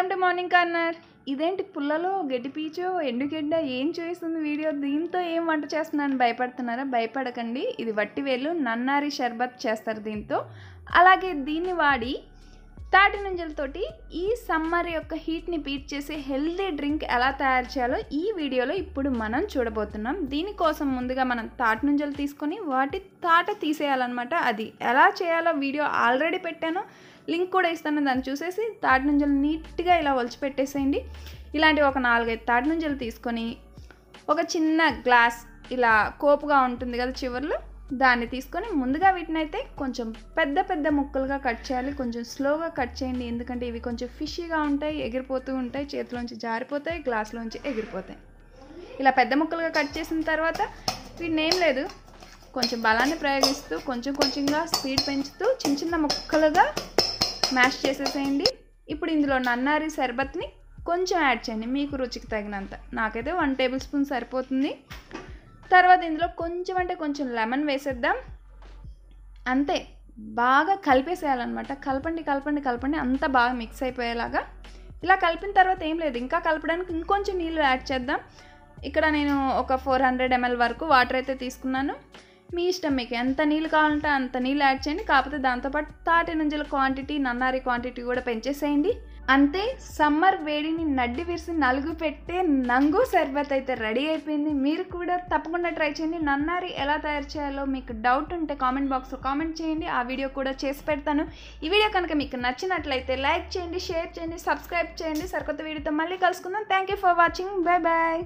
welcome to morning corner ఇదేంటి పుల్లలో గడ్డి పీచో ఎండుగడ్డ ఏం చేస్తుంది వీడియో దీంతో ఏం వంట చేస్తున్నారని భయపడుతున్నారా భయపడకండి ఇది వట్టివేలు నన్నారి షర్బత్ చేస్తారు దీంతో అలాగే దీన్ని వాడి తాటి నుంజలతోటి ఈ సమ్మర్ యొక్క హీట్ని బీట్ చేసే హెల్దీ డ్రింక్ ఎలా తయారు చేయాలో ఈ వీడియోలో ఇప్పుడు మనం చూడబోతున్నాం దీనికోసం ముందుగా మనం తాటి నుంజలు తీసుకొని వాటి తాట తీసేయాలన్నమాట అది ఎలా చేయాలో వీడియో ఆల్రెడీ పెట్టాను లింక్ కూడా ఇస్తాను దాన్ని చూసేసి తాటి నుంజలు నీట్గా ఇలా ఒలిచిపెట్టేసేయండి ఇలాంటి ఒక నాలుగైదు తాటి నుంజలు తీసుకొని ఒక చిన్న గ్లాస్ ఇలా కోపుగా ఉంటుంది కదా చివర్లో దాన్ని తీసుకొని ముందుగా వీటిని అయితే కొంచెం పెద్ద పెద్ద ముక్కలుగా కట్ చేయాలి కొంచెం స్లోగా కట్ చేయండి ఎందుకంటే ఇవి కొంచెం ఫిషీగా ఉంటాయి ఎగిరిపోతూ ఉంటాయి చేతిలోంచి జారిపోతాయి గ్లాస్లోంచి ఎగిరిపోతాయి ఇలా పెద్ద ముక్కలుగా కట్ చేసిన తర్వాత వీటిని ఏం లేదు కొంచెం బలాన్ని ప్రయోగిస్తూ కొంచెం కొంచెంగా స్పీడ్ పెంచుతూ చిన్న చిన్న ముక్కలుగా మ్యాష్ చేసేసేయండి ఇప్పుడు ఇందులో నన్నారి శర్బత్ని కొంచెం యాడ్ చేయండి మీకు రుచికి తగినంత నాకైతే వన్ టేబుల్ స్పూన్ సరిపోతుంది తర్వాత ఇందులో కొంచెం అంటే కొంచెం లెమన్ వేసేద్దాం అంతే బాగా కలిపేసేయాలన్నమాట కలపండి కలపండి కలపండి అంత బాగా మిక్స్ అయిపోయేలాగా ఇలా కలిపిన తర్వాత ఏం లేదు ఇంకా కలపడానికి ఇంకొంచెం నీళ్ళు యాడ్ చేద్దాం ఇక్కడ నేను ఒక ఫోర్ హండ్రెడ్ ఎంఎల్ వరకు వాటర్ అయితే తీసుకున్నాను మీ ఇష్టం మీకు ఎంత నీళ్ళు కావాలంటే అంత నీళ్ళు యాడ్ చేయండి కాకపోతే దాంతోపాటు తాటి నుంజల క్వాంటిటీ నన్నారి క్వాంటిటీ కూడా పెంచేసేయండి అంతే సమ్మర్ వేడిని నడ్డి విరిసి నలుగు పెట్టే నంగు సర్బత్ అయితే రెడీ అయిపోయింది మీరు కూడా తప్పకుండా ట్రై చేయండి నన్నారి ఎలా తయారు చేయాలో మీకు డౌట్ ఉంటే కామెంట్ బాక్స్లో కామెంట్ చేయండి ఆ వీడియో కూడా చేసి పెడతాను ఈ వీడియో కనుక మీకు నచ్చినట్లయితే లైక్ చేయండి షేర్ చేయండి సబ్స్క్రైబ్ చేయండి సరికొత్త వీడియోతో మళ్ళీ కలుసుకుందాం thank you for watching bye bye